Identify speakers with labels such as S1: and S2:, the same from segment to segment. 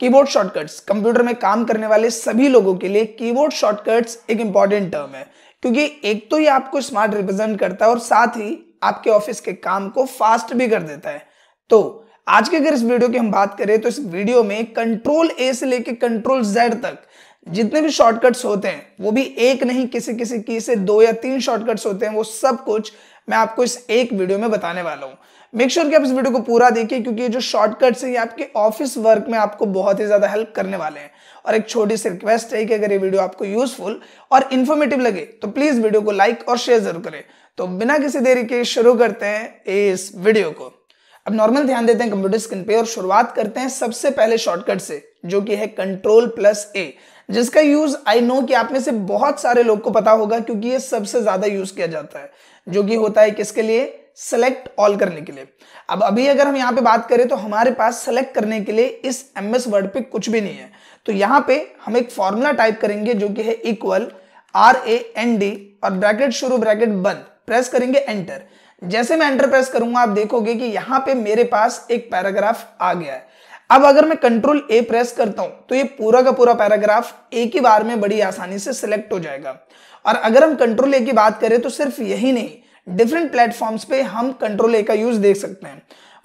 S1: keyboard shortcuts computer में काम करने वाले सभी लोगों के लिए कीबोर्ड शॉर्टकट्स एक इंपॉर्टेंट टर्म है क्योंकि एक तो ये आपको स्मार्ट रिप्रेजेंट करता है और साथ ही आपके ऑफिस के काम को फास्ट भी कर देता है तो आज के अगर इस वीडियो की हम बात करें तो इस वीडियो में कंट्रोल ए से लेकर कंट्रोल जेड तक जितने भी शॉर्टकट्स होते हैं वो भी एक नहीं किसी किसी की से दो या तीन शॉर्टकट्स होते हैं वो सब कुछ मैं आपको इस एक वीडियो में बताने वाला हूँ मेक श्योर sure कि आप इस वीडियो को पूरा देखिए क्योंकि ये जो शॉर्टकट्स है ये आपके ऑफिस वर्क में आपको बहुत ही ज़्यादा हेल्प करने वाले हैं और एक छोटी सी रिक्वेस्ट है कि अगर ये वीडियो आपको यूजफुल और इन्फॉर्मेटिव लगे तो प्लीज़ वीडियो को लाइक और शेयर जरूर करें तो बिना किसी देरी के शुरू करते हैं इस वीडियो को अब नॉर्मल ध्यान देते हैं कंप्यूटर स्क्रीन पे और शुरुआत करते हैं सबसे पहले शॉर्टकट से जो कि है कंट्रोल प्लस ए जिसका यूज आई नो कि आप में से बहुत सारे लोग को पता होगा क्योंकि ये सबसे ज्यादा यूज किया जाता है जो कि होता है किसके लिए सेलेक्ट ऑल करने के लिए अब अभी अगर हम यहाँ पे बात करें तो हमारे पास सेलेक्ट करने के लिए इस एम एस वर्ड पे कुछ भी नहीं है तो यहाँ पे हम एक फॉर्मूला टाइप करेंगे जो कि है equal R A N D और ब्रैकेट शुरू ब्रैकेट बंद प्रेस करेंगे एंटर जैसे मैं एंटर प्रेस करूंगा आप देखोगे कि यहां पे मेरे पास एक पैराग्राफ आ गया है अब अगर मैं कंट्रोल ए प्रेस करता हूं तो ये पूरा का पूरा पैराग्राफ एक ही बार में बड़ी आसानी से सिलेक्ट हो जाएगा और अगर हम कंट्रोल ए की बात करें तो सिर्फ यही नहीं डिफरेंट प्लेटफॉर्म्स पे हम कंट्रोल ए का यूज देख सकते हैं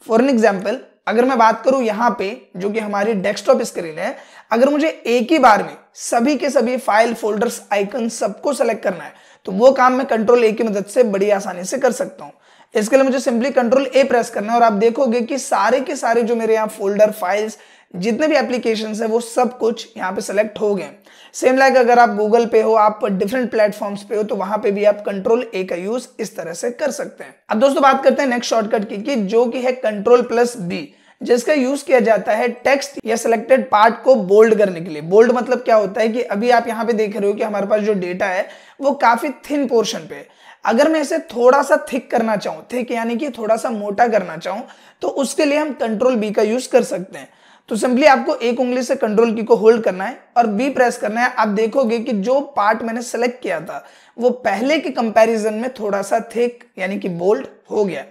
S1: फॉर एन एग्जाम्पल अगर मैं बात करूं यहाँ पे जो कि हमारी डेस्कटॉप स्क्रीन है अगर मुझे एक ही बार में सभी के सभी फाइल फोल्डर्स आइकन सबको सेलेक्ट करना है तो वो काम मैं कंट्रोल ए की मदद से बड़ी आसानी से कर सकता हूं इसके लिए मुझे सिंपली कंट्रोल ए प्रेस करना है और आप देखोगे कि सारे के सारे जो मेरे यहाँ फोल्डर फाइल्स जितने भी एप्लीकेशन है वो सब कुछ यहाँ पे सिलेक्ट हो गए सेम लाइक अगर आप गूगल पे हो आप डिफरेंट प्लेटफॉर्म्स पे हो तो वहां पे भी आप कंट्रोल ए का यूज इस तरह से कर सकते हैं अब दोस्तों बात करते हैं नेक्स्ट शॉर्टकट की कि जो कि है कंट्रोल प्लस बी जिसका यूज किया जाता है टेक्स्ट या सिलेक्टेड पार्ट को बोल्ड करने के लिए बोल्ड मतलब क्या होता है कि अभी आप यहाँ पे देख रहे हो कि हमारे पास जो डेटा है वो काफी थिन पोर्शन पे है अगर मैं इसे थोड़ा सा थिक करना चाहूँ थिक यानी कि थोड़ा सा मोटा करना चाहूं तो उसके लिए हम कंट्रोल बी का यूज कर सकते हैं तो सिंपली आपको एक उंगली से कंट्रोल की को होल्ड करना है और बी प्रेस करना है आप देखोगे कि जो पार्ट मैंने सेलेक्ट किया था वो पहले के कंपैरिजन में थोड़ा सा थिक यानी कि बोल्ड हो गया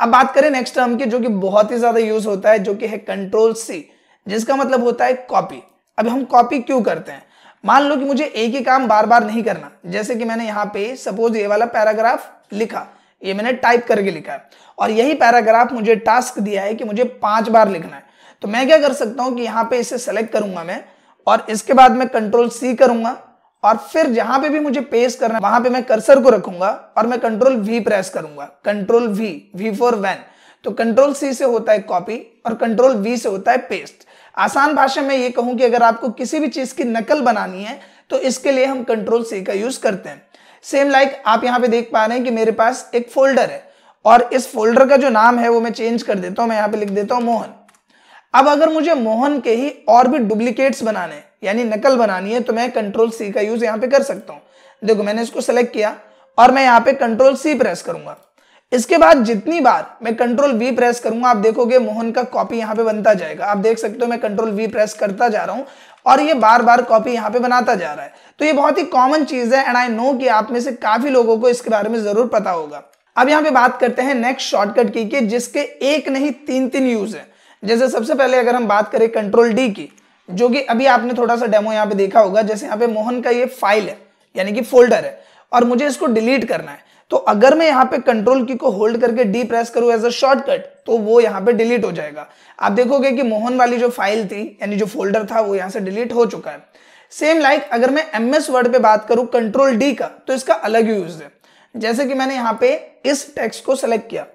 S1: अब बात करें नेक्स्ट टर्म की जो कि बहुत ही ज्यादा यूज होता है जो कि है कंट्रोल सी जिसका मतलब होता है कॉपी अब हम कॉपी क्यों करते हैं मान लो कि मुझे एक ही काम बार बार नहीं करना जैसे कि मैंने यहाँ पे सपोज ये वाला पैराग्राफ लिखा ये मैंने टाइप करके लिखा है और यही पैराग्राफ मुझे टास्क दिया है कि मुझे पांच बार लिखना है तो मैं क्या कर सकता हूँ कि यहाँ पे इसे सेलेक्ट करूंगा मैं और इसके बाद मैं कंट्रोल सी करूंगा और फिर जहां पे भी मुझे पेस्ट करना है वहां पे मैं कर्सर को रखूंगा और मैं कंट्रोल वी प्रेस करूंगा control V V for van तो कंट्रोल सी से होता है कॉपी और कंट्रोल वी से होता है पेस्ट आसान भाषा में ये कहूँ कि अगर आपको किसी भी चीज़ की नकल बनानी है तो इसके लिए हम कंट्रोल सी का यूज़ करते हैं सेम लाइक like, आप यहाँ पे देख पा रहे हैं कि मेरे पास एक फोल्डर है और इस फोल्डर का जो नाम है वो मैं चेंज कर देता हूँ मैं यहाँ पे लिख देता हूँ मोहन अब अगर मुझे मोहन के ही और भी डुप्लीकेट्स बनाने यानी नकल बनानी है तो मैं कंट्रोल सी का यूज़ यहाँ पे कर सकता हूँ देखो मैंने इसको सेलेक्ट किया और मैं यहाँ पे कंट्रोल सी प्रेस करूंगा इसके बाद जितनी बार मैं कंट्रोल वी प्रेस करूंगा आप देखोगे मोहन का कॉपी यहाँ पे बनता जाएगा आप देख सकते हो मैं कंट्रोल वी प्रेस करता जा रहा हूं और ये बार बार कॉपी यहाँ पे बनाता जा रहा है तो ये बहुत ही कॉमन चीज है एंड आई नो कि आप में से काफी लोगों को इसके बारे में जरूर पता होगा अब यहाँ पे बात करते हैं नेक्स्ट शॉर्टकट की जिसके एक नहीं तीन तीन यूज है जैसे सबसे पहले अगर हम बात करें कंट्रोल डी की जो कि अभी आपने थोड़ा सा डेमो यहाँ पे देखा होगा जैसे यहाँ पे मोहन का ये फाइल है यानी कि फोल्डर है और मुझे इसको डिलीट करना है तो अगर मैं यहाँ पे कंट्रोल की को होल्ड करके डी प्रेस करूं एज अ शॉर्टकट तो वो यहां पे डिलीट हो जाएगा आप देखोगे कि मोहन वाली जो फाइल थी यानी जो फोल्डर था वो यहां से डिलीट हो चुका है सेम लाइक like, अगर मैं एम एस वर्ड पे बात करूं कंट्रोल डी का तो इसका अलग यूज है जैसे कि मैंने यहां पे इस टेक्स्ट को सिलेक्ट किया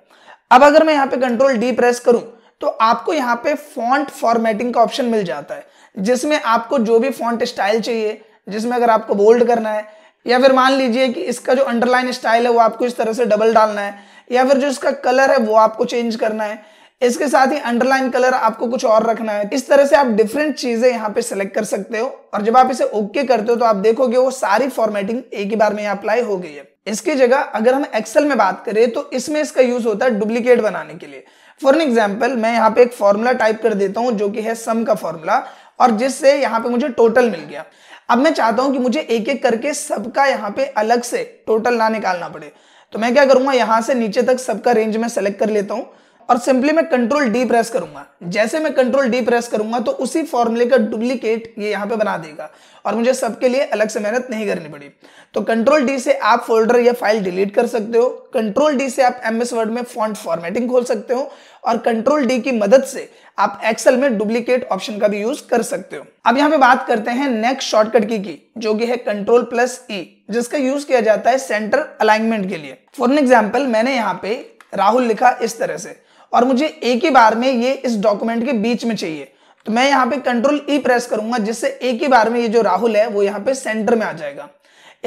S1: अब अगर मैं यहाँ पे कंट्रोल डी प्रेस करूं तो आपको यहां पे फॉन्ट फॉर्मेटिंग का ऑप्शन मिल जाता है जिसमें आपको जो भी फॉन्ट स्टाइल चाहिए जिसमें अगर आपको बोल्ड करना है या फिर मान लीजिए कि इसका जो अंडरलाइन स्टाइल है वो आपको इस तरह से डबल डालना है या फिर जो इसका कलर है वो आपको चेंज करना है इसके साथ ही अंडरलाइन कलर आपको कुछ और रखना है इस तरह से आप डिफरेंट चीजें यहाँ पे सिलेक्ट कर सकते हो और जब आप इसे ओके करते हो तो आप देखोगे वो सारी फॉर्मेटिंग एक ही बार में अप्लाई हो गई है इसकी जगह अगर हम एक्सेल में बात करें तो इसमें इसका यूज होता है डुप्लीकेट बनाने के लिए फॉर एन एग्जाम्पल मैं यहाँ पे एक फॉर्मूला टाइप कर देता हूँ जो कि है सम का फॉर्मूला और जिससे यहाँ पे मुझे टोटल मिल गया अब मैं चाहता हूं कि मुझे एक एक करके सबका यहाँ पे अलग से टोटल ना निकालना पड़े तो मैं क्या करूंगा यहां से नीचे तक सबका रेंज में सेलेक्ट कर लेता हूं और सिंपली मैं कंट्रोल डी प्रेस करूंगा जैसे मैं कंट्रोल डी प्रेस करूंगा तो उसी फॉर्मूले का डुप्लीकेट ये यहां पे बना देगा और मुझे सबके लिए अलग से मेहनत नहीं करनी पड़ी तो कंट्रोल डी से आप फोल्डर या फाइल डिलीट कर सकते हो कंट्रोल डी से आप एमएस वर्ड में फॉन्ट फॉर्मेटिंग खोल सकते हो और कंट्रोल डी की मदद से आप एक्सेल में डुप्लीकेट ऑप्शन का भी यूज कर सकते हो अब यहां पे बात करते हैं नेक्स्ट शॉर्टकट की की जो कि है कंट्रोल प्लस ई जिसका यूज किया जाता है सेंटर अलाइनमेंट के लिए फॉर एन एग्जाम्पल मैंने यहाँ पे राहुल लिखा इस तरह से और मुझे एक ही बार में ये इस डॉक्यूमेंट के बीच में चाहिए तो मैं यहाँ पे कंट्रोल ई प्रेस करूंगा जिससे एक ही बार में ये जो राहुल है वो यहाँ पे सेंटर में आ जाएगा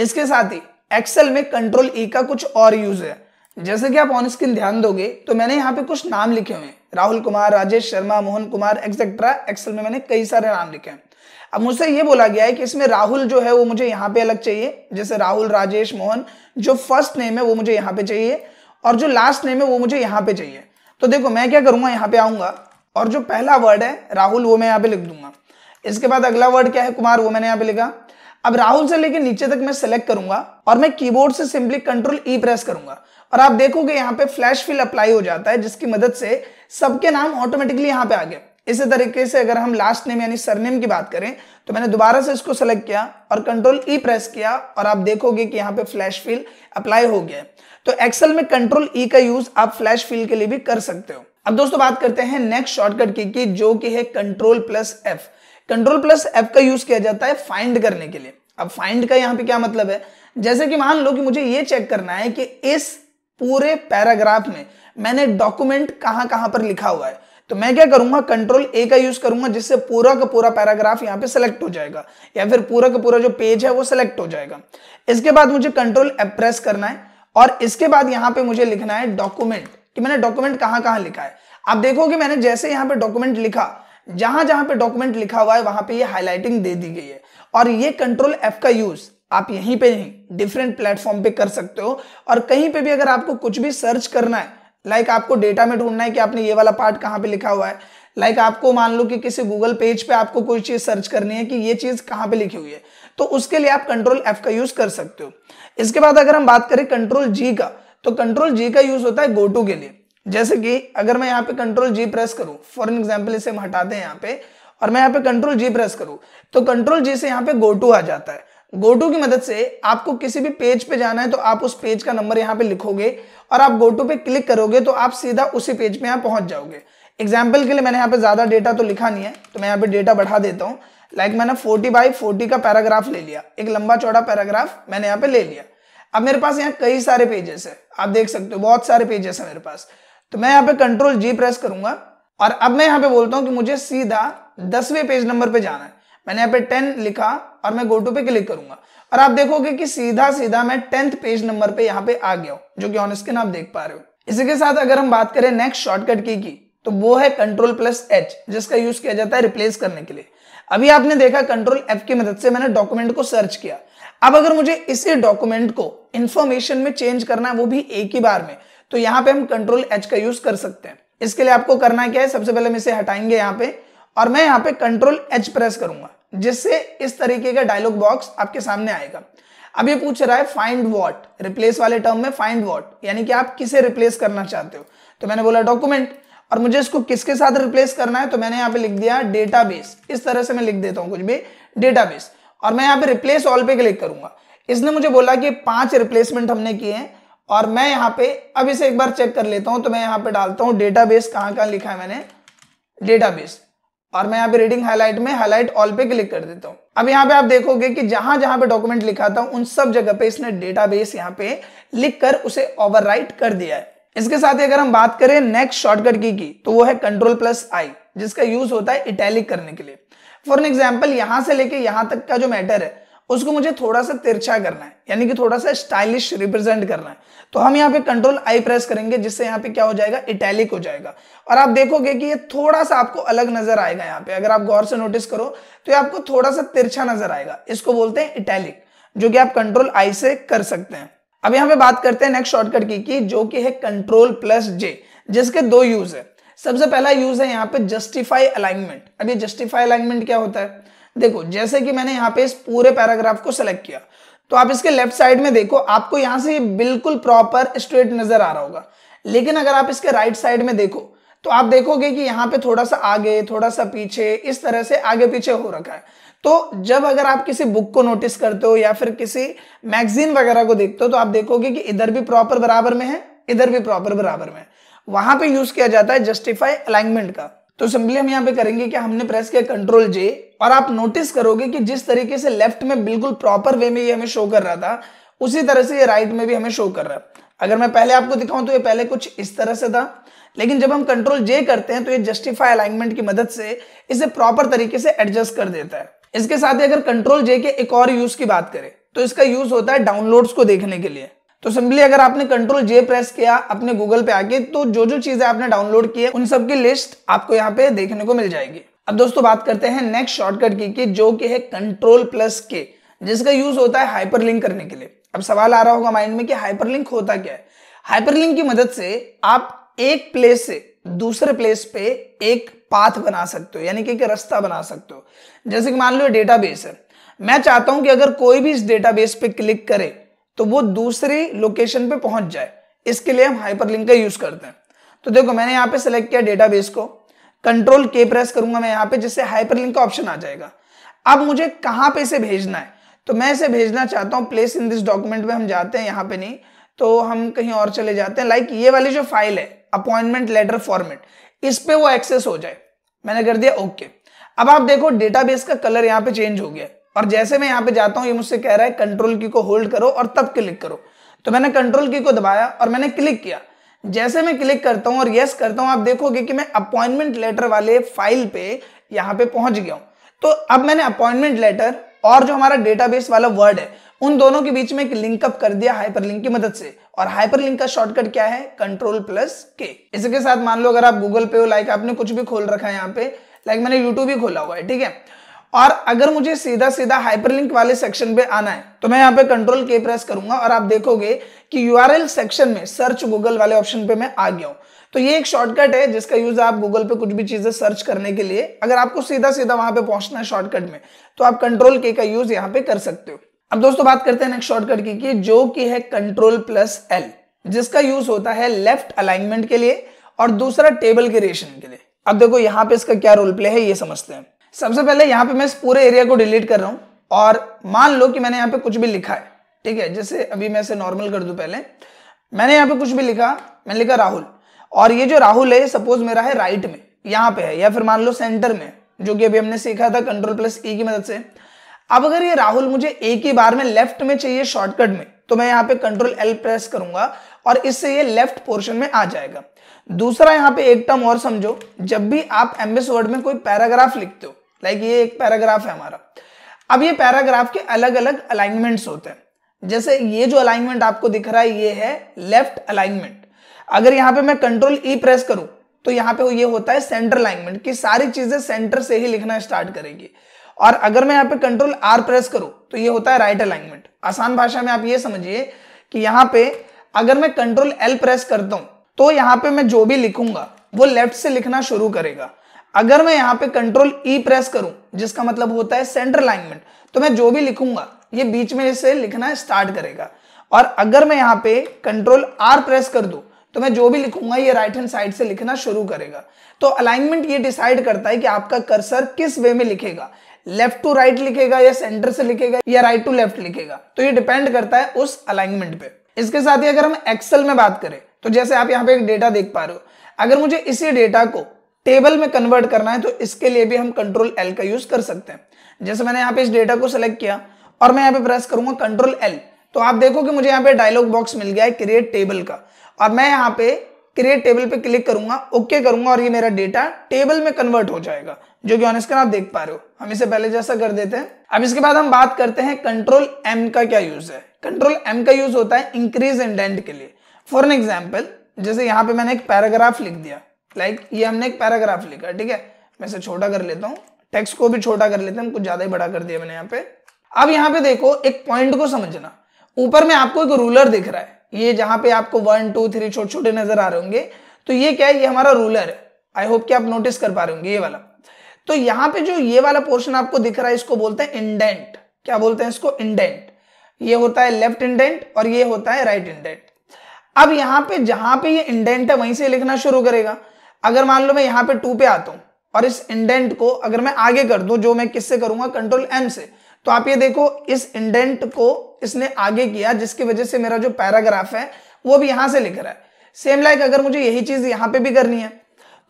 S1: इसके साथ ही एक्सेल में कंट्रोल ई e का कुछ और यूज है जैसे कि आप ऑन स्क्रीन ध्यान दोगे तो मैंने यहाँ पे कुछ नाम लिखे हुए हैं राहुल कुमार राजेश शर्मा मोहन कुमार एक्सेट्रा एक्सेल में मैंने कई सारे नाम लिखे हैं अब मुझसे ये बोला गया है कि इसमें राहुल जो है वो मुझे यहाँ पे अलग चाहिए जैसे राहुल राजेश मोहन जो फर्स्ट नेम है वो मुझे यहाँ पे चाहिए और जो लास्ट नेम है वो मुझे यहाँ पे चाहिए तो देखो मैं क्या करूंगा यहाँ पे आऊंगा और जो पहला वर्ड है राहुल वो मैं यहाँ पे लिख दूंगा इसके बाद अगला वर्ड क्या है कुमार वो मैंने यहाँ पे लिखा अब राहुल से लेकर नीचे तक मैं सिलेक्ट करूंगा और मैं कीबोर्ड से सिंपली कंट्रोल ई प्रेस करूंगा और आप देखोगे यहाँ पे फ्लैश फिल अप्लाई हो जाता है जिसकी मदद से सबके नाम ऑटोमेटिकली यहाँ पे आ गए इसी तरीके से अगर हम लास्ट नेम यानी सरनेम की बात करें तो मैंने दोबारा से इसको सेलेक्ट किया और कंट्रोल ई प्रेस किया और आप देखोगे कि यहाँ पे फ्लैश फिल अप्लाई हो गया है तो एक्सेल में कंट्रोल ई e का यूज आप फ्लैश फिल के लिए भी कर सकते हो अब दोस्तों बात करते हैं नेक्स्ट शॉर्टकट की, की जो कि है control plus F control plus F का यूज किया जाता है फाइंड करने के लिए अब फाइंड का यहां पे क्या मतलब है जैसे कि मान लो कि मुझे ये चेक करना है कि इस पूरे पैराग्राफ में मैंने डॉक्यूमेंट कहां कहां पर लिखा हुआ है तो मैं क्या करूंगा कंट्रोल ए का यूज करूंगा जिससे पूरा का पूरा पैराग्राफ यहां पे सिलेक्ट हो जाएगा या फिर पूरा का पूरा जो पेज है वो सिलेक्ट हो जाएगा इसके बाद मुझे कंट्रोल एप्रेस प्रेस करना है और इसके बाद यहां पे मुझे लिखना है डॉक्यूमेंट कि मैंने डॉक्यूमेंट कहां कहां लिखा है आप देखोगे मैंने जैसे यहां पे डॉक्यूमेंट लिखा जहां जहां पे डॉक्यूमेंट लिखा हुआ है वहां पे ये हाईलाइटिंग दे दी गई है और ये कंट्रोल एफ का यूज आप यहीं पे नहीं डिफरेंट प्लेटफॉर्म पे कर सकते हो और कहीं पे भी अगर आपको कुछ भी सर्च करना है लाइक like आपको डेटा में ढूंढना है कि आपने ये वाला पार्ट कहां पे लिखा हुआ है लाइक like आपको मान लो कि किसी गूगल पेज पे आपको कोई चीज सर्च करनी है कि ये चीज कहां पे लिखी हुई है तो उसके लिए आप कंट्रोल एफ का यूज कर सकते हो इसके बाद अगर हम बात करें कंट्रोल जी का तो कंट्रोल जी का यूज होता है गो टू के लिए जैसे कि अगर मैं यहाँ पे कंट्रोल जी प्रेस करूं फॉर एग्जाम्पल इसे हम हटाते हैं यहाँ पे और मैं यहाँ पे कंट्रोल जी प्रेस करूं तो कंट्रोल जी से यहाँ पे गो टू आ जाता है गो टू की मदद से आपको किसी भी पेज पे जाना है तो आप उस पेज का नंबर यहाँ पे लिखोगे और आप गो टू पे क्लिक करोगे तो आप सीधा उसी पेज पे यहाँ पहुंच जाओगे एग्जाम्पल के लिए मैंने यहाँ पे ज्यादा डेटा तो लिखा नहीं है तो मैं यहाँ पे डेटा बढ़ा देता हूँ लाइक like मैंने 40 बाई 40 का पैराग्राफ ले लिया एक लंबा चौड़ा पैराग्राफ मैंने यहाँ पे ले लिया अब मेरे पास यहाँ कई सारे पेजेस है आप देख सकते हो बहुत सारे पेजेस है मेरे पास तो मैं यहाँ पे कंट्रोल जी प्रेस करूंगा और अब मैं यहाँ पे बोलता हूँ कि मुझे सीधा दसवें पेज नंबर पे जाना है मैंने यहाँ पे टेन लिखा और मैं गोटू पे क्लिक करूंगा और आप देखोगे कि सीधा सीधा मैं टेंथ पेज नंबर पे यहाँ पे आ गया हूँ जो कि ऑन स्क्रीन आप देख पा रहे हो इसी के साथ अगर हम बात करें नेक्स्ट शॉर्टकट की की तो वो है कंट्रोल प्लस एच जिसका यूज किया जाता है रिप्लेस करने के लिए अभी आपने देखा कंट्रोल एफ की मदद से मैंने डॉक्यूमेंट को सर्च किया अब अगर मुझे इसी डॉक्यूमेंट को इंफॉर्मेशन में चेंज करना है वो भी एक ही बार में तो यहाँ पे हम कंट्रोल एच का यूज कर सकते हैं इसके लिए आपको करना क्या है सबसे पहले हम इसे हटाएंगे यहाँ पे और मैं यहाँ पे कंट्रोल एच प्रेस करूंगा जिससे इस तरीके का डायलॉग बॉक्स आपके सामने आएगा अब ये पूछ रहा है फाइंड वॉट रिप्लेस वाले टर्म में फाइंड वॉट यानी कि आप किसे रिप्लेस करना चाहते हो तो मैंने बोला डॉक्यूमेंट और मुझे इसको किसके साथ रिप्लेस करना है तो मैंने यहाँ पे लिख दिया डेटाबेस इस तरह से मैं लिख देता हूँ कुछ भी डेटाबेस और मैं यहाँ पे रिप्लेस ऑल पे क्लिक करूंगा इसने मुझे बोला कि पांच रिप्लेसमेंट हमने किए हैं और मैं यहाँ पे अब इसे एक बार चेक कर लेता हूँ तो मैं यहाँ पे डालता हूँ डेटाबेस कहाँ कहाँ लिखा है मैंने डेटाबेस और मैं यहाँ पे रीडिंग हाईलाइट में हाईलाइट ऑल पे क्लिक कर देता हूँ अब यहाँ पे आप देखोगे कि जहां जहां पे डॉक्यूमेंट लिखा था उन सब जगह पे इसने डेटाबेस यहाँ पे लिखकर उसे ओवरराइट कर दिया है इसके साथ ही अगर हम बात करें नेक्स्ट शॉर्टकट की की तो वो है कंट्रोल प्लस आई जिसका यूज होता है इटैलिक करने के लिए फॉर एन एग्जाम्पल यहां से लेके यहां तक का जो मैटर है उसको मुझे थोड़ा सा तिरछा करना है यानी कि थोड़ा सा स्टाइलिश रिप्रेजेंट करना है तो हम यहाँ पे कंट्रोल आई प्रेस करेंगे जिससे यहाँ पे क्या हो जाएगा इटैलिक हो जाएगा और आप देखोगे कि ये थोड़ा सा आपको अलग नजर आएगा यहाँ पे अगर आप गौर से नोटिस करो तो ये आपको थोड़ा सा तिरछा नजर आएगा इसको बोलते हैं इटैलिक जो कि आप कंट्रोल आई से कर सकते हैं अब यहां पे बात करते हैं नेक्स्ट शॉर्टकट की कि जो कि है कंट्रोल प्लस जे जिसके दो यूज है सबसे पहला यूज है यहां पे जस्टिफाई अलाइनमेंट अब ये जस्टिफाई अलाइनमेंट क्या होता है देखो जैसे कि मैंने यहां पे इस पूरे पैराग्राफ को सिलेक्ट किया तो आप इसके लेफ्ट साइड में देखो आपको यहां से बिल्कुल प्रॉपर स्ट्रेट नजर आ रहा होगा लेकिन अगर आप इसके राइट right साइड में देखो तो आप देखोगे कि यहां पे थोड़ा सा आगे थोड़ा सा पीछे इस तरह से आगे पीछे हो रखा है तो जब अगर आप किसी बुक को नोटिस करते हो या फिर किसी मैगजीन वगैरह को देखते हो तो आप देखोगे कि इधर भी प्रॉपर बराबर में है इधर भी प्रॉपर बराबर में है वहां पे यूज किया जाता है जस्टिफाई अलाइनमेंट का तो सिंपली हम यहाँ पे करेंगे कि हमने प्रेस किया कंट्रोल जे और आप नोटिस करोगे कि जिस तरीके से लेफ्ट में बिल्कुल प्रॉपर वे में ये हमें शो कर रहा था उसी तरह से ये राइट में भी हमें शो कर रहा है अगर मैं पहले आपको दिखाऊं तो ये पहले कुछ इस तरह से था लेकिन जब हम कंट्रोल जे करते हैं तो ये जस्टिफाई अलाइनमेंट की मदद से इसे प्रॉपर तरीके से एडजस्ट कर देता है इसके साथ ही अगर कंट्रोल जे के एक और यूज की बात करें तो इसका यूज होता है डाउनलोड्स को देखने के लिए तो सिंपली अगर आपने कंट्रोल जे प्रेस किया अपने गूगल पे आके तो जो जो चीजें आपने डाउनलोड की है उन सबकी लिस्ट आपको यहाँ पे देखने को मिल जाएगी अब दोस्तों बात करते हैं नेक्स्ट शॉर्टकट की, की जो कि है कंट्रोल प्लस के जिसका यूज होता है हाइपरलिंक करने के लिए अब सवाल आ रहा होगा माइंड में कि हाइपरलिंक होता क्या है हाइपरलिंक की मदद से आप एक प्लेस से दूसरे प्लेस पे एक पाथ बना सकते हो यानी कि रास्ता बना सकते हो जैसे कि मान लो डेटाबेस है मैं चाहता हूं कि अगर कोई भी इस डेटाबेस पे क्लिक करे तो वो दूसरी लोकेशन पे पहुंच जाए इसके लिए हम हाइपरलिंक का यूज करते हैं तो देखो मैंने यहाँ पे सेलेक्ट किया डेटाबेस को कंट्रोल के प्रेस करूंगा मैं यहाँ पे जिससे हाइपरलिंक का ऑप्शन आ जाएगा अब मुझे कहाँ पे इसे भेजना है तो मैं इसे भेजना चाहता हूँ प्लेस इन दिस डॉक्यूमेंट में हम जाते हैं यहाँ पे नहीं तो हम कहीं और चले जाते हैं लाइक ये वाली जो फाइल है अपॉइंटमेंट लेटर फॉर्मेट इस पे वो एक्सेस हो जाए मैंने कर दिया ओके अब आप देखो डेटाबेस का कलर यहाँ पे चेंज हो गया और जैसे मैं यहाँ पे जाता हूँ ये मुझसे कह रहा है कंट्रोल की को होल्ड करो और तब क्लिक करो तो मैंने कंट्रोल की को दबाया और मैंने क्लिक किया जैसे मैं क्लिक करता हूँ और यस करता हूँ आप देखोगे कि मैं अपॉइंटमेंट लेटर वाले फाइल पे यहाँ पे पहुंच गया हूं तो अब मैंने अपॉइंटमेंट लेटर और जो हमारा डेटाबेस वाला वर्ड है उन दोनों के बीच में एक लिंकअप कर दिया हाइपरलिंक की मदद से और हाइपरलिंक का शॉर्टकट क्या है कंट्रोल प्लस के इसी के साथ मान लो अगर आप गूगल पे हो लाइक आपने कुछ भी खोल रखा है यहाँ पे लाइक मैंने यूट्यूब ही खोला हुआ है ठीक है और अगर मुझे सीधा सीधा हाइपरलिंक वाले सेक्शन पे आना है तो मैं यहाँ पे कंट्रोल के प्रेस करूंगा और आप देखोगे कि यूआरएल सेक्शन में सर्च गूगल वाले ऑप्शन पे मैं आ गया हूँ तो ये एक शॉर्टकट है जिसका यूज आप गूगल पे कुछ भी चीजें सर्च करने के लिए अगर आपको सीधा सीधा वहां पे पहुंचना है शॉर्टकट में तो आप कंट्रोल के का यूज यहाँ पे कर सकते हो अब दोस्तों बात करते हैं नेक्स्ट शॉर्टकट की कि जो कि है कंट्रोल प्लस एल जिसका यूज होता है लेफ्ट अलाइनमेंट के लिए और दूसरा टेबल के के लिए अब देखो यहां पे इसका क्या रोल प्ले है ये समझते हैं सबसे पहले यहां पे मैं इस पूरे एरिया को डिलीट कर रहा हूं और मान लो कि मैंने यहां पे कुछ भी लिखा है ठीक है जैसे अभी मैं इसे नॉर्मल कर दू पहले मैंने यहाँ पे कुछ भी लिखा मैंने लिखा राहुल और ये जो राहुल है सपोज मेरा है राइट में यहां पे है या फिर मान लो सेंटर में जो कि अभी हमने सीखा था कंट्रोल प्लस ई की मदद से अब अगर ये राहुल मुझे एक ही बार में लेफ्ट में चाहिए शॉर्टकट में तो मैं यहाँ पे कंट्रोल एल प्रेस करूंगा और इससे ये लेफ्ट पोर्शन में आ जाएगा दूसरा यहाँ पे एक टर्म और समझो जब भी आप एमएस वर्ड में कोई पैराग्राफ लिखते हो लाइक ये एक पैराग्राफ है हमारा अब ये पैराग्राफ के अलग अलग अलाइनमेंट्स होते हैं जैसे ये जो अलाइनमेंट आपको दिख रहा है ये है लेफ्ट अलाइनमेंट अगर यहाँ पे मैं कंट्रोल ई प्रेस करूं तो यहाँ पे ये होता है सेंटर अलाइनमेंट की सारी चीजें सेंटर से ही लिखना स्टार्ट करेगी और अगर मैं यहाँ पे कंट्रोल आर प्रेस करूं तो ये होता है राइट अलाइनमेंट आसान भाषा में आप ये समझिए कि यहाँ पे अगर मैं कंट्रोल एल प्रेस करता हूं तो यहाँ पे मैं जो भी लिखूंगा वो लेफ्ट से लिखना शुरू करेगा अगर मैं यहाँ पे कंट्रोल ई प्रेस करूं जिसका मतलब होता है सेंटर अलाइनमेंट तो मैं जो भी लिखूंगा ये बीच में इसे लिखना स्टार्ट करेगा और अगर मैं यहाँ पे कंट्रोल आर प्रेस कर दू तो मैं जो भी लिखूंगा ये राइट हैंड साइड से लिखना शुरू करेगा तो अलाइनमेंट ये डिसाइड करता है कि आपका कर्सर किस वे में लिखेगा लेफ्ट टू राइट लिखेगा या सेंटर से लिखेगा या राइट टू लेफ्ट लिखेगा तो ये डिपेंड करता है उस अलाइनमेंट पे इसके साथ ही अगर हम एक्सेल में बात करें तो जैसे आप यहाँ पे एक डेटा देख पा रहे हो अगर मुझे इसी डेटा को टेबल में कन्वर्ट करना है तो इसके लिए भी हम कंट्रोल एल का यूज कर सकते हैं जैसे मैंने यहाँ पे इस डेटा को सिलेक्ट किया और मैं यहाँ पे प्रेस करूंगा कंट्रोल एल तो आप देखो कि मुझे यहाँ पे डायलॉग बॉक्स मिल गया है क्रिएट टेबल का और मैं यहाँ पे क्रिएट टेबल पे क्लिक करूंगा ओके करूंगा और ये मेरा डेटा टेबल में कन्वर्ट हो जाएगा जो कि ऑन स्क्रीन आप देख पा रहे हो हम इसे पहले जैसा कर देते हैं अब इसके बाद हम बात करते हैं कंट्रोल एम का क्या यूज है कंट्रोल एम का यूज होता है इंक्रीज इंडेंट के लिए फॉर एन एग्जाम्पल जैसे यहाँ पे मैंने एक पैराग्राफ लिख दिया लाइक like, ये हमने एक पैराग्राफ लिखा ठीक है मैं इसे छोटा कर लेता हूँ टेक्स्ट को भी छोटा कर लेते हैं कुछ ज्यादा ही बड़ा कर दिया मैंने यहाँ पे अब यहाँ पे देखो एक पॉइंट को समझना ऊपर में आपको एक रूलर दिख रहा है ये जहां पे आपको वन टू थ्री छोटे छोटे नजर आ रहे होंगे तो ये क्या है ये हमारा रूलर है आई होप कि आप नोटिस कर पा रहे होंगे ये वाला तो यहां पे जो ये वाला पोर्शन आपको दिख रहा है इसको बोलते हैं इंडेंट क्या बोलते हैं इसको इंडेंट ये होता है लेफ्ट इंडेंट और ये होता है राइट इंडेंट अब यहां पे जहां पे ये इंडेंट है वहीं से लिखना शुरू करेगा अगर मान लो मैं यहां पे टू पे आता हूं और इस इंडेंट को अगर मैं आगे कर दू जो मैं किससे करूंगा कंट्रोल एम से तो आप ये देखो इस इंडेंट को इसने आगे किया जिसकी वजह से मेरा जो पैराग्राफ है वो भी यहां से लिख रहा है सेम लाइक अगर मुझे यही चीज यहां पे भी करनी है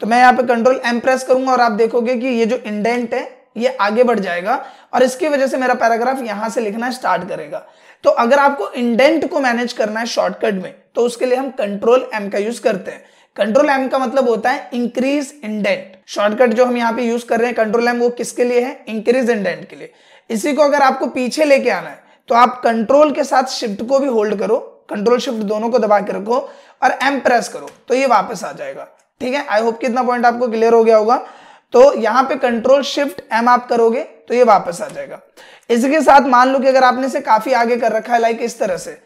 S1: तो मैं यहाँ पे कंट्रोल एम प्रेस करूंगा और आप देखोगे कि ये जो इंडेंट है ये आगे बढ़ जाएगा और इसकी वजह से मेरा पैराग्राफ यहां से लिखना स्टार्ट करेगा तो अगर आपको इंडेंट को मैनेज करना है शॉर्टकट में तो उसके लिए हम कंट्रोल एम का यूज करते हैं कंट्रोल एम का मतलब होता है इंक्रीज इंडेंट शॉर्टकट जो हम यहाँ पे यूज कर रहे हैं कंट्रोल एम वो किसके लिए है इंक्रीज इंडेंट के लिए इसी को अगर आपको पीछे लेके आना है तो आप कंट्रोल के साथ शिफ्ट को भी होल्ड करो कंट्रोल शिफ्ट दोनों को दबा के रखो और एम प्रेस करो तो ये वापस आ जाएगा ठीक है आई होप कि इतना पॉइंट आपको क्लियर हो गया होगा तो यहां पे कंट्रोल शिफ्ट एम आप करोगे तो ये वापस आ जाएगा इसके साथ मान लो कि अगर आपने इसे काफी आगे कर रखा है लाइक इस तरह से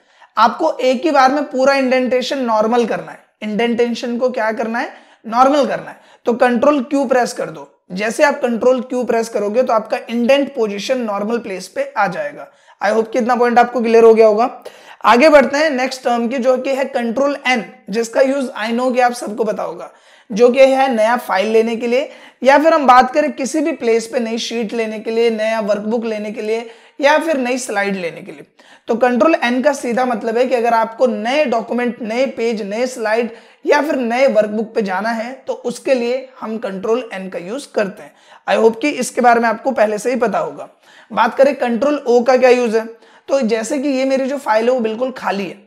S1: आपको एक ही बार में पूरा इंडेंटेशन नॉर्मल करना है इंडेंटेशन को क्या करना है नॉर्मल करना है तो कंट्रोल क्यू प्रेस कर दो जैसे आप कंट्रोल क्यू प्रेस करोगे तो आपका इंडेंट पोजिशन नॉर्मल प्लेस पे आ जाएगा आई होप कि इतना पॉइंट आपको क्लियर हो गया होगा आगे बढ़ते हैं नेक्स्ट टर्म की जो कि है कंट्रोल एन जिसका यूज आई नो कि आप सबको पता होगा जो कि है नया फाइल लेने के लिए या फिर हम बात करें किसी भी प्लेस पे नई शीट लेने के लिए नया वर्कबुक लेने के लिए या फिर नई स्लाइड लेने के लिए तो कंट्रोल एन का सीधा मतलब है कि अगर आपको नए डॉक्यूमेंट नए पेज नए स्लाइड या फिर नए वर्कबुक पे जाना है तो उसके लिए हम कंट्रोल एन का यूज करते हैं आई होप कि इसके बारे में आपको पहले से ही पता होगा बात करें कंट्रोल ओ का क्या यूज है तो जैसे कि ये मेरी जो फाइल है वो बिल्कुल खाली है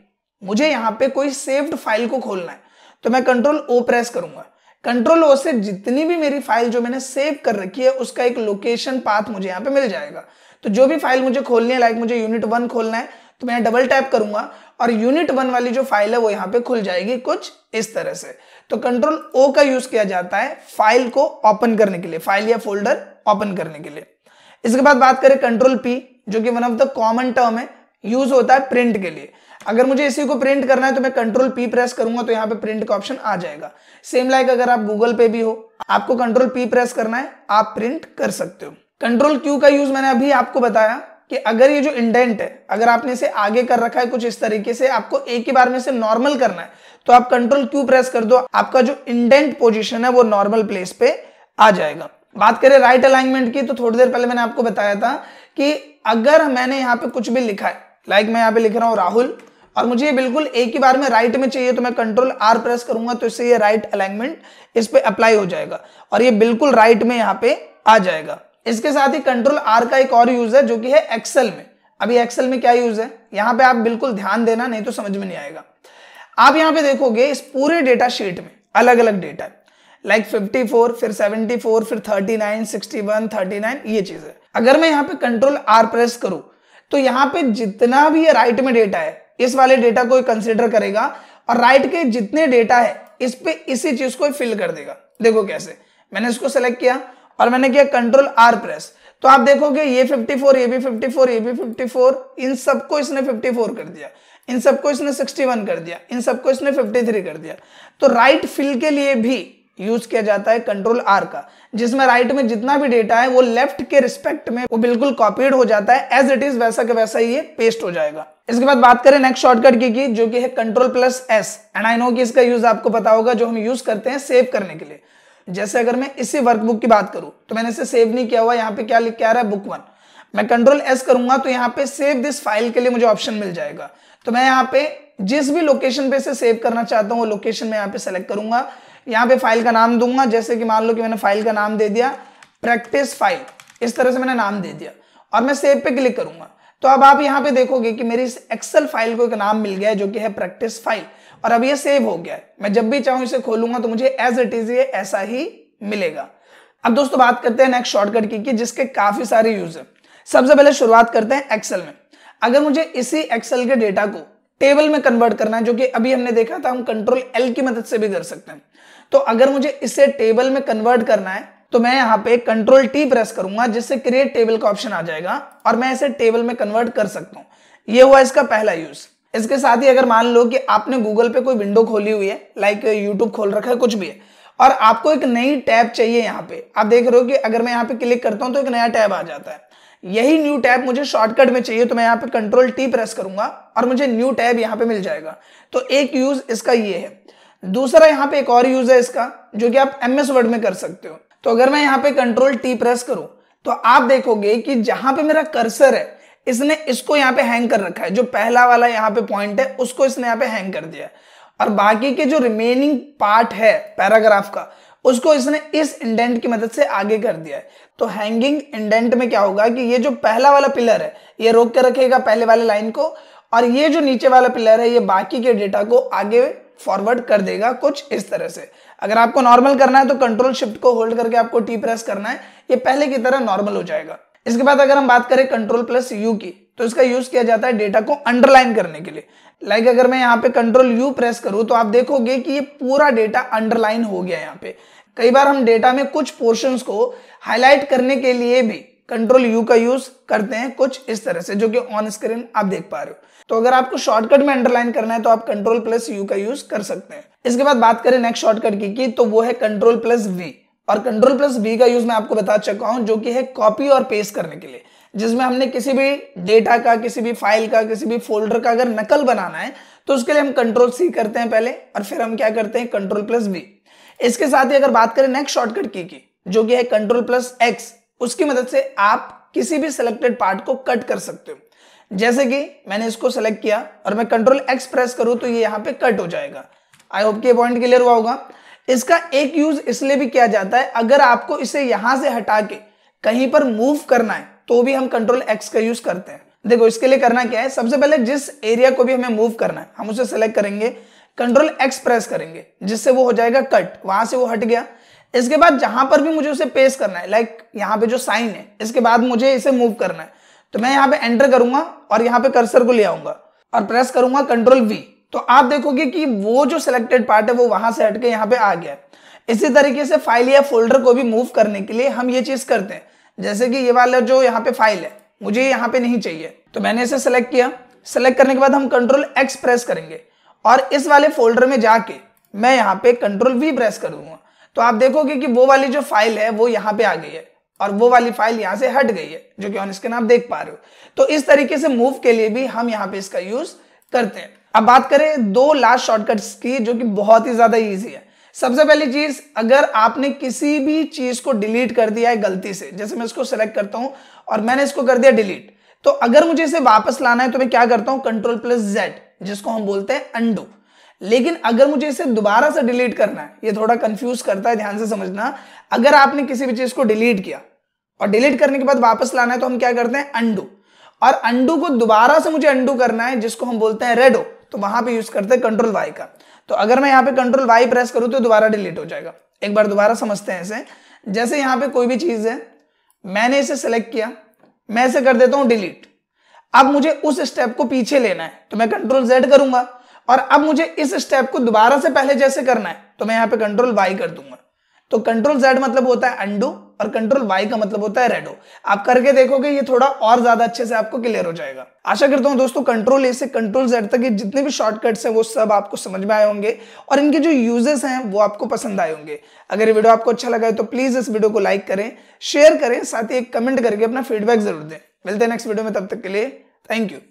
S1: मुझे यहाँ पे कोई सेव्ड फाइल को खोलना है तो मैं कंट्रोल ओ प्रेस करूंगा कंट्रोल ओ से जितनी भी मेरी फाइल जो मैंने सेव कर रखी है उसका एक लोकेशन पाथ मुझे यहाँ पे मिल जाएगा तो जो भी फाइल मुझे खोलनी है लाइक मुझे यूनिट वन खोलना है तो मैं डबल टैप करूंगा और यूनिट वन वाली जो फाइल है वो यहाँ पे खुल जाएगी कुछ इस तरह से तो कंट्रोल ओ का यूज किया जाता है फाइल को ओपन करने के लिए फाइल या फोल्डर ओपन करने के लिए इसके बाद बात करें कंट्रोल पी जो कि one of the common term है यूज होता है प्रिंट के लिए अगर मुझे इसी को प्रिंट करना है तो मैं कंट्रोल पी प्रेस करूंगा तो यहाँ पे प्रिंट का ऑप्शन आ जाएगा सेम लाइक अगर आप गूगल पे भी हो आपको कंट्रोल पी प्रेस करना है आप प्रिंट कर सकते हो कंट्रोल क्यू का यूज मैंने अभी आपको बताया कि अगर ये जो इंडेंट है अगर आपने इसे आगे कर रखा है कुछ इस तरीके से आपको एक ही बार में से नॉर्मल करना है तो आप कंट्रोल क्यू प्रेस कर दो आपका जो इंडेंट पोजिशन है वो नॉर्मल प्लेस पे आ जाएगा बात करें राइट अलाइनमेंट की तो थोड़ी देर पहले मैंने आपको बताया था कि अगर मैंने यहाँ पे कुछ भी लिखा है लाइक मैं यहाँ पे लिख रहा हूँ राहुल और मुझे ये बिल्कुल एक ही बार में राइट में चाहिए तो मैं कंट्रोल आर प्रेस करूंगा तो इससे ये राइट अलाइनमेंट इस पर अप्लाई हो जाएगा और ये बिल्कुल राइट में यहाँ पे आ जाएगा इसके साथ ही कंट्रोल आर का एक और यूज है जो कि है एक्सेल में अभी एक्सेल में क्या यूज है यहाँ पे आप बिल्कुल ध्यान देना नहीं तो समझ में नहीं आएगा आप यहाँ पे देखोगे इस पूरे डेटा शीट में अलग अलग डेटा लाइक like 54 फिर 74 फिर 39 61 39 ये चीज है अगर मैं यहां पे कंट्रोल आर प्रेस करूं तो यहां पे जितना भी राइट में डेटा है इस वाले डेटा को कंसिडर करेगा और राइट के जितने डेटा है इस पे इसी चीज को फिल कर देगा देखो कैसे मैंने इसको सेलेक्ट किया और मैंने किया कंट्रोल आर प्रेस तो आप देखोगे ये 54 ये भी 54 ये भी 54 इन सबको इसने 54 कर दिया इन सबको इसने 61 कर दिया इन सबको इसने 53 कर दिया तो राइट फिल के लिए भी यूज किया जाता है कंट्रोल आर का जिसमें राइट में जितना भी डेटा है वो लेफ्ट के रिस्पेक्ट में वो बिल्कुल कॉपीड हो जाता है एज इट इज वैसा के वैसा ही ये पेस्ट हो जाएगा इसके बाद बात करें नेक्स्ट शॉर्टकट की, की जो कि है control plus S and I know कि इसका यूज आपको पता होगा जो हम यूज करते हैं सेव करने के लिए जैसे अगर मैं इसी वर्कबुक की बात करूं तो मैंने इसे सेव नहीं किया हुआ यहाँ पे क्या लिख के आ रहा है बुक वन मैं कंट्रोल एस करूंगा तो यहाँ पे सेव दिस फाइल के लिए मुझे ऑप्शन मिल जाएगा तो मैं यहाँ पे जिस भी लोकेशन पे से सेव करना चाहता हूँ वो लोकेशन मैं यहाँ पे सेलेक्ट करूंगा यहाँ पे फाइल का नाम दूंगा जैसे कि मान लो कि मैंने फाइल का नाम दे दिया प्रैक्टिस फाइल इस तरह से मैंने नाम दे दिया और मैं सेव पे क्लिक करूंगा तो अब आप यहाँ पे देखोगे कि मेरी इस एक्सेल फाइल को एक नाम मिल गया है जो कि है प्रैक्टिस फाइल और अब ये सेव हो गया है मैं जब भी चाहूं इसे खोलूंगा तो मुझे एज इट इज ये ऐसा ही मिलेगा अब दोस्तों बात करते हैं नेक्स्ट शॉर्टकट की, की जिसके काफी सारे यूज है सबसे पहले शुरुआत करते हैं एक्सेल में अगर मुझे इसी एक्सेल के डेटा को टेबल में कन्वर्ट करना है जो कि अभी हमने देखा था हम कंट्रोल एल की मदद से भी कर सकते हैं तो अगर मुझे इसे टेबल में कन्वर्ट करना है तो मैं यहां पे कंट्रोल टी प्रेस करूंगा जिससे क्रिएट टेबल का ऑप्शन आ जाएगा और मैं इसे टेबल में कन्वर्ट कर सकता हूं यह हुआ इसका पहला यूज इसके साथ ही अगर मान लो कि आपने गूगल पे कोई विंडो खोली हुई है लाइक यूट्यूब खोल रखा है कुछ भी है और आपको एक नई टैब चाहिए यहाँ पे आप देख रहे हो कि अगर मैं यहाँ पे क्लिक करता हूँ तो एक नया टैब आ जाता है यही न्यू टैब मुझे शॉर्टकट में चाहिए तो मैं यहाँ पे कंट्रोल टी प्रेस करूंगा और मुझे न्यू टैब यहाँ पे मिल जाएगा तो एक यूज इसका ये है दूसरा यहाँ पे एक और यूज है इसका जो कि आप एमएस वर्ड में कर सकते हो तो अगर मैं यहाँ पे कंट्रोल टी प्रेस करूं तो आप देखोगे कि जहां पे मेरा कर्सर है इसने इसको यहाँ पे हैंग कर रखा है जो पहला वाला यहाँ पे पॉइंट है उसको इसने यहाँ पे हैंग कर दिया और बाकी के जो रिमेनिंग पार्ट है पैराग्राफ का उसको इसने इस इंडेंट की मदद से आगे कर दिया है तो हैंगिंग इंडेंट में क्या होगा कि ये जो पहला वाला पिलर है ये रोक के रखेगा पहले वाले लाइन को और ये जो नीचे वाला पिलर है ये बाकी के डेटा को आगे फॉरवर्ड कर देगा कुछ इस तरह से अगर आपको नॉर्मल करना है तो कंट्रोल शिफ्ट को होल्ड करके आपको टी प्रेस करना है ये पहले की तरह नॉर्मल हो जाएगा इसके बाद अगर हम बात करें कंट्रोल प्लस यू की तो इसका यूज किया जाता है डेटा को अंडरलाइन करने के लिए लाइक like अगर मैं यहाँ पे कंट्रोल यू प्रेस करूं तो आप देखोगे कि ये पूरा डेटा अंडरलाइन हो गया यहाँ पे कई बार हम डेटा में कुछ पोर्शंस को हाईलाइट करने के लिए भी कंट्रोल यू का यूज करते हैं कुछ इस तरह से जो कि ऑन स्क्रीन आप देख पा रहे हो तो अगर आपको शॉर्टकट में अंडरलाइन करना है तो आप कंट्रोल प्लस यू का यूज कर सकते हैं इसके बाद बात करें नेक्स्ट शॉर्टकट की, की तो वो है कंट्रोल प्लस वी और कंट्रोल प्लस वी का यूज मैं आपको बता चुका हूं जो कि है कॉपी और पेस्ट करने के लिए जिसमें हमने किसी भी डेटा का किसी भी फाइल का किसी भी फोल्डर का अगर नकल बनाना है तो उसके लिए हम कंट्रोल सी करते हैं पहले और फिर हम क्या करते हैं कंट्रोल प्लस वी इसके साथ ही अगर बात करें नेक्स्ट शॉर्टकट की, की जो कि है कंट्रोल प्लस एक्स उसकी मदद से आप किसी भी सिलेक्टेड पार्ट को कट कर सकते हो जैसे कि मैंने इसको सेलेक्ट किया और मैं कंट्रोल एक्स प्रेस करूं तो ये यहां पे कट हो जाएगा आई होप के पॉइंट क्लियर हुआ होगा इसका एक यूज इसलिए भी किया जाता है अगर आपको इसे यहां से हटा के कहीं पर मूव करना है तो भी हम कंट्रोल एक्स का यूज करते हैं देखो इसके लिए करना क्या है सबसे पहले जिस एरिया को भी हमें मूव करना है हम उसे सेलेक्ट करेंगे कंट्रोल एक्स प्रेस करेंगे जिससे वो हो जाएगा कट वहां से वो हट गया इसके बाद जहां पर भी मुझे उसे पेस करना है लाइक यहाँ पे जो साइन है इसके बाद मुझे इसे मूव करना है तो मैं यहाँ पे एंटर करूंगा और यहाँ पे कर्सर को ले आऊंगा और प्रेस करूंगा कंट्रोल वी तो आप देखोगे कि वो जो सिलेक्टेड पार्ट है वो वहां से हटके यहाँ पे आ गया इसी तरीके से फाइल या फोल्डर को भी मूव करने के लिए हम ये चीज करते हैं जैसे कि ये वाला जो यहाँ पे फाइल है मुझे यहाँ पे नहीं चाहिए तो मैंने इसे सेलेक्ट किया सेलेक्ट करने के बाद हम कंट्रोल एक्स प्रेस करेंगे और इस वाले फोल्डर में जाके मैं यहाँ पे कंट्रोल वी प्रेस करूंगा तो आप देखोगे कि वो वाली जो फाइल है वो यहां पे आ गई है और वो वाली फाइल यहाँ से हट गई है जो कि ऑन स्क्रीन आप देख पा रहे हो तो इस तरीके से मूव के लिए भी हम यहां पे इसका यूज करते हैं अब बात करें दो लास्ट शॉर्टकट्स की जो कि बहुत ही ज्यादा ईजी है सबसे पहली चीज अगर आपने किसी भी चीज को डिलीट कर दिया है गलती से जैसे मैं इसको सिलेक्ट करता हूं और मैंने इसको कर दिया डिलीट तो अगर मुझे इसे वापस लाना है तो मैं क्या करता हूं कंट्रोल प्लस जेड जिसको हम बोलते हैं अंडू लेकिन अगर मुझे इसे दोबारा से डिलीट करना है ये थोड़ा कंफ्यूज करता है ध्यान से समझना अगर आपने किसी भी चीज को डिलीट किया और डिलीट करने के बाद वापस लाना है तो हम क्या करते हैं अंडू और अंडू को दोबारा से मुझे अंडू करना है जिसको हम बोलते हैं रेडो तो वहां पे यूज करते हैं कंट्रोल वाई का तो अगर मैं यहाँ पे कंट्रोल वाई प्रेस करूं तो दोबारा डिलीट हो जाएगा एक बार दोबारा समझते हैं इसे जैसे यहां पे कोई भी चीज है मैंने इसे सेलेक्ट किया मैं इसे कर देता हूं डिलीट अब मुझे उस स्टेप को पीछे लेना है तो मैं कंट्रोल जेड करूंगा और अब मुझे इस स्टेप को दोबारा से पहले जैसे करना है तो मैं यहाँ पे कंट्रोल वाई कर दूंगा तो कंट्रोल जेड मतलब होता है अंडू और कंट्रोल वाई का मतलब होता है रेडो आप करके देखोगे ये थोड़ा और ज्यादा अच्छे से आपको क्लियर हो जाएगा आशा करता हूं दोस्तों कंट्रोल ए से कंट्रोल जेड तक ये जितने भी शॉर्टकट्स हैं वो सब आपको समझ में आए होंगे और इनके जो यूजेस हैं वो आपको पसंद आए होंगे अगर ये वीडियो आपको अच्छा लगा है तो प्लीज इस वीडियो को लाइक करें शेयर करें साथ ही एक कमेंट करके अपना फीडबैक जरूर दें मिलते हैं नेक्स्ट वीडियो में तब तक के लिए थैंक यू